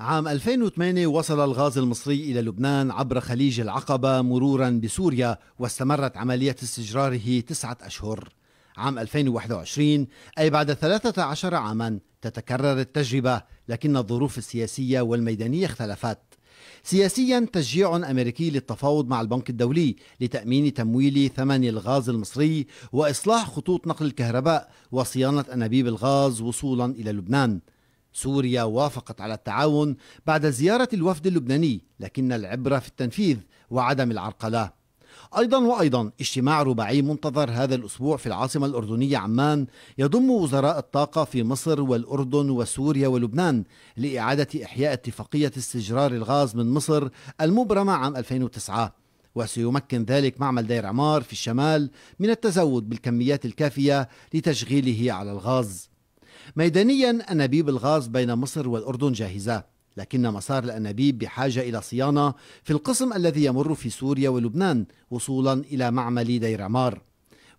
عام 2008 وصل الغاز المصري إلى لبنان عبر خليج العقبة مرورا بسوريا واستمرت عملية استجراره تسعة أشهر عام 2021 أي بعد 13 عاما تتكرر التجربة لكن الظروف السياسية والميدانية اختلفت سياسيا تشجيع أمريكي للتفاوض مع البنك الدولي لتأمين تمويل ثمن الغاز المصري وإصلاح خطوط نقل الكهرباء وصيانة أنابيب الغاز وصولا إلى لبنان سوريا وافقت على التعاون بعد زيارة الوفد اللبناني لكن العبرة في التنفيذ وعدم العرقلة أيضا وأيضا اجتماع رباعي منتظر هذا الأسبوع في العاصمة الأردنية عمان يضم وزراء الطاقة في مصر والأردن وسوريا ولبنان لإعادة إحياء اتفاقية استجرار الغاز من مصر المبرمة عام 2009 وسيمكن ذلك معمل دير عمار في الشمال من التزود بالكميات الكافية لتشغيله على الغاز ميدانيا أنابيب الغاز بين مصر والأردن جاهزة لكن مسار الأنابيب بحاجة إلى صيانة في القسم الذي يمر في سوريا ولبنان وصولا إلى معمل دير عمار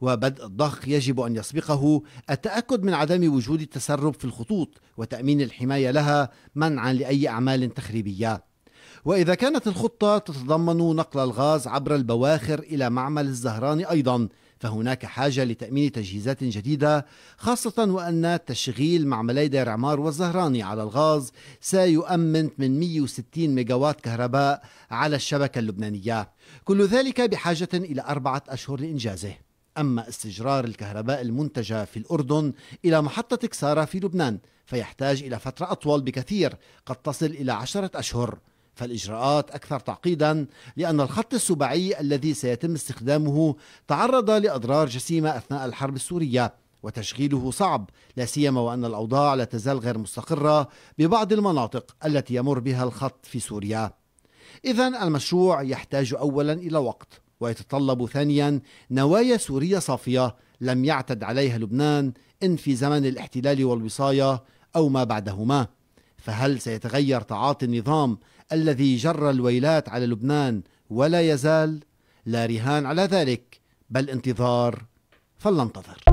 وبدء الضخ يجب أن يسبقه التأكد من عدم وجود التسرب في الخطوط وتأمين الحماية لها منعا لأي أعمال تخريبية وإذا كانت الخطة تتضمن نقل الغاز عبر البواخر إلى معمل الزهران أيضا فهناك حاجة لتأمين تجهيزات جديدة خاصة وأن تشغيل معملي دير عمار والزهراني على الغاز سيؤمن 860 ميجاوات كهرباء على الشبكة اللبنانية كل ذلك بحاجة إلى أربعة أشهر لإنجازه أما استجرار الكهرباء المنتجة في الأردن إلى محطة كسارة في لبنان فيحتاج إلى فترة أطول بكثير قد تصل إلى عشرة أشهر فالإجراءات أكثر تعقيدا لأن الخط السباعي الذي سيتم استخدامه تعرض لأضرار جسيمة أثناء الحرب السورية وتشغيله صعب لا سيما وأن الأوضاع لا تزال غير مستقرة ببعض المناطق التي يمر بها الخط في سوريا إذا المشروع يحتاج أولا إلى وقت ويتطلب ثانيا نوايا سورية صافية لم يعتد عليها لبنان إن في زمن الاحتلال والوصاية أو ما بعدهما فهل سيتغير تعاطي النظام الذي جر الويلات على لبنان ولا يزال لا رهان على ذلك بل انتظار فلننتظر